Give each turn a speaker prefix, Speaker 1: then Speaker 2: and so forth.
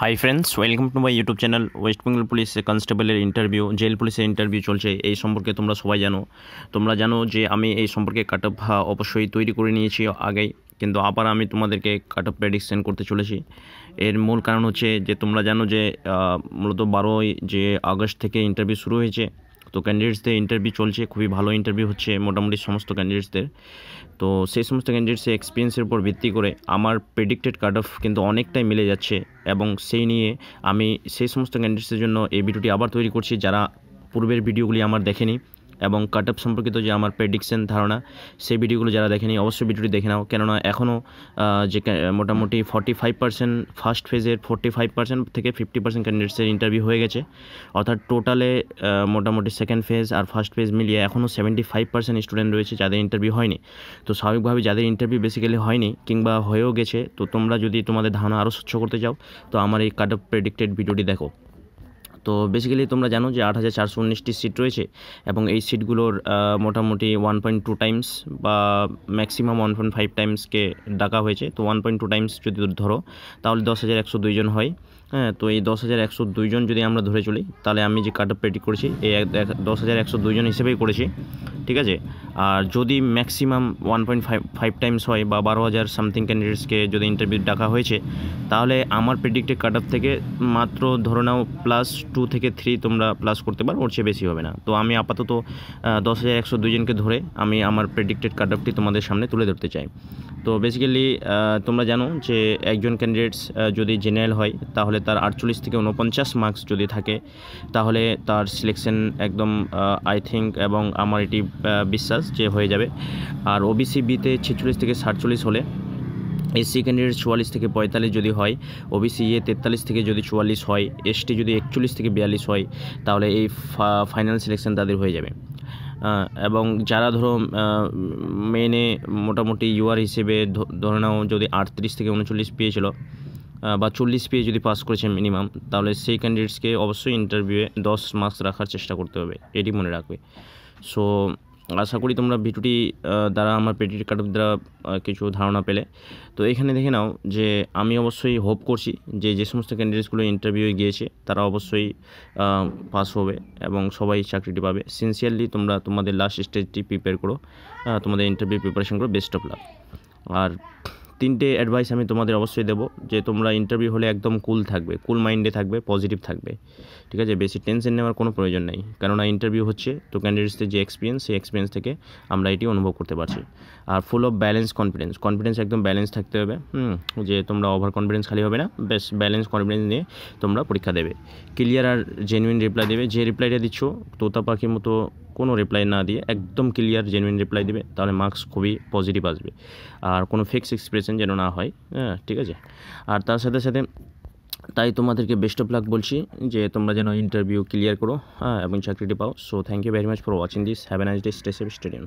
Speaker 1: high friends welcome to my YouTube channel West Bengal police কনস্টেবলের interview jail পুলিশের interview চলছে এই সম্পর্কে তোমরা সবাই জানো তোমরা জানো যে আমি এই সম্পর্কে কাট অফ অবশ্যই তৈরি করে নিয়েছি আগেই কিন্তু আবার আমি তোমাদেরকে কাট অফ প্রেডিকশন করতে চলেছি এর মূল কারণ হচ্ছে যে তোমরা জানো যে মূলত বারোই যে আগস্ট থেকে ইন্টারভিউ শুরু হয়েছে তো ক্যান্ডিডেটসদের ইন্টারভিউ চলছে খুবই ভালো ইন্টারভিউ হচ্ছে মোটামুটি সমস্ত ক্যান্ডিডেটসদের তো সেই সমস্ত ক্যান্ডিডেটসের এক্সপিরিয়েন্সের উপর ভিত্তি করে আমার প্রেডিক্টেড কাট অফ কিন্তু অনেকটাই মিলে যাচ্ছে এবং সেই নিয়ে আমি সেই সমস্ত ক্যান্ডিডেটসের জন্য এই ভিডিওটি আবার তৈরি করছি যারা পূর্বের ভিডিওগুলি আমার দেখেনি এবং কাট সম্পর্কিত যে আমার প্রেডিকশন ধারণা সেই ভিডিওগুলো যারা দেখেনি অবশ্যই ভিডিওটি দেখে নাও কেননা এখনও যে মোটামুটি ফর্টি ফাইভ পার্সেন্ট ফার্স্ট ফেজের ফোর্টি ফাইভ পার্সেন্ট থেকে ফিফটি পার্সেন্ট ক্যান্ডিডেটসের ইন্টারভিউ হয়ে গেছে অর্থাৎ টোটালে মোটামুটি সেকেন্ড ফেজ আর ফার্স্ট ফেজ মিলিয়ে এখনও সেভেন্টি ফাইভ পার্সেন্ট স্টুডেন্ট রয়েছে যাদের ইন্টারভিউ হয়নি তো স্বাভাবিকভাবে যাদের ইন্টারভিউ বেসিক্যালি হয়নি কিংবা হয়েও গেছে তো তোমরা যদি তোমাদের ধারণা আরও স্বচ্ছ করতে চাও তো আমার এই কাট অফ প্রেডিক্টেড ভিডিওটি দেখো তো বেসিক্যালি তোমরা জানো যে আট হাজার চারশো উনিশটি সিট রয়েছে এবং এই সিটগুলোর মোটামুটি ওয়ান পয়েন্ট টু টাইমস বা ম্যাক্সিমাম ওয়ান পয়েন্ট ফাইভ টাইমসকে ডাকা হয়েছে তো ওয়ান পয়েন্ট টু টাইমস যদি ধরো তাহলে দশ হাজার একশো দুইজন হয় হ্যাঁ তো এই দশ হাজার একশো দুইজন যদি আমরা ধরে চলি তাহলে আমি যে কাট অফ পেটি করেছি এই দশ হাজার একশো দুইজন হিসেবেই করেছি ঠিক আছে আর যদি maximum one point five five times হয় বা বারো হাজার সামথিং ক্যান্ডিডেটসকে যদি ইন্টারভিউ ডাকা হয়েছে তাহলে আমার প্রেডিক্টেড কাট অফ থেকে মাত্র ধরে নাও প্লাস টু থেকে থ্রি তোমরা প্লাস করতে পারো ওর চেয়ে বেশি হবে না তো আমি আপাতত দশ হাজার একশো দুইজনকে ধরে আমি আমার প্রেডিক্টেড কাট অফটি তোমাদের সামনে তুলে ধরতে চাই তো বেসিক্যালি তোমরা জানো যে একজন ক্যান্ডিডেটস যদি জেনারেল হয় তাহলে তার আটচল্লিশ থেকে উনপঞ্চাশ মার্কস যদি থাকে তাহলে তার সিলেকশন একদম আই থিঙ্ক এবং আমার এটি বিশ্বাস প্লাস যে হয়ে যাবে আর ওবিসি বিতে ছেচল্লিশ থেকে সাতচল্লিশ হলে এসসি ক্যান্ডিডেট চুয়াল্লিশ থেকে পঁয়তাল্লিশ যদি হয় ওবিসি এ e তেতাল্লিশ থেকে যদি চুয়াল্লিশ হয় এসটি যদি একচল্লিশ থেকে বিয়াল্লিশ হয় তাহলে এই ফাইনাল সিলেকশন তাদের হয়ে যাবে এবং যারা ধরো মেনে মোটামুটি ইউআর হিসেবে ধরে নাও যদি আটত্রিশ থেকে উনচল্লিশ পেয়েছিল বা চল্লিশ পেয়ে যদি পাস করেছে মিনিমাম তাহলে সেই ক্যান্ডিডেটসকে অবশ্যই ইন্টারভিউয়ে দশ মার্কস রাখার চেষ্টা করতে হবে এটি মনে রাখবে সো আশা করি তোমরা ভিডিওটি দ্বারা আমার পেটিট কার্ড দ্বারা কিছু ধারণা পেলে তো এখানে দেখে নাও যে আমি অবশ্যই হোপ করছি যে যে সমস্ত ক্যান্ডিডেটসগুলো ইন্টারভিউয়ে গিয়েছে তারা অবশ্যই পাস হবে এবং সবাই চাকরিটি পাবে সিনসিয়ারলি তোমরা তোমাদের লাস্ট স্টেজটি প্রিপেয়ার করো তোমাদের ইন্টারভিউ প্রিপারেশন করো বেস্ট অফ লাভ আর তিনটে অ্যাডভাইস আমি তোমাদের অবশ্যই দেবো যে তোমরা ইন্টারভিউ হলে একদম কুল থাকবে কুল মাইন্ডে থাকবে পজিটিভ থাকবে ঠিক আছে বেশি টেনশন নেওয়ার কোনো প্রয়োজন নেই কেননা ইন্টারভিউ হচ্ছে তো ক্যান্ডিডেটসদের যে এক্সপিরিয়েন্স সেই এক্সপিরিয়েন্স থেকে আমরা এটি অনুভব করতে পারছি আর full of balance confidence confidence একদম ব্যালেন্স থাকতে হবে হুম যে তোমরা ওভার কনফিডেন্স খালি হবে না বেশ ব্যালেন্স কনফিডেন্স নিয়ে তোমরা পরীক্ষা দেবে ক্লিয়ার আর জেনুইন রিপ্লাই দেবে যে রিপ্লাইটা দিচ্ছ তোতা পাখির মতো কোনো রিপ্লাই না দিয়ে একদম ক্লিয়ার জেনুইন রিপ্লাই দেবে তাহলে মার্কস খুবই পজিটিভ আসবে আর কোনো ফিক্স এক্সপ্রেশন যেন না হয় হ্যাঁ ঠিক আছে আর তার সাথে সাথে তাই তোমাদেরকে বেস্ট অফ লাক বলছি যে তোমরা যেন ইন্টারভিউ ক্লিয়ার করো হ্যাঁ এবং চাকরিটি পাও so thank you very much for watching this have a nice day stay stadium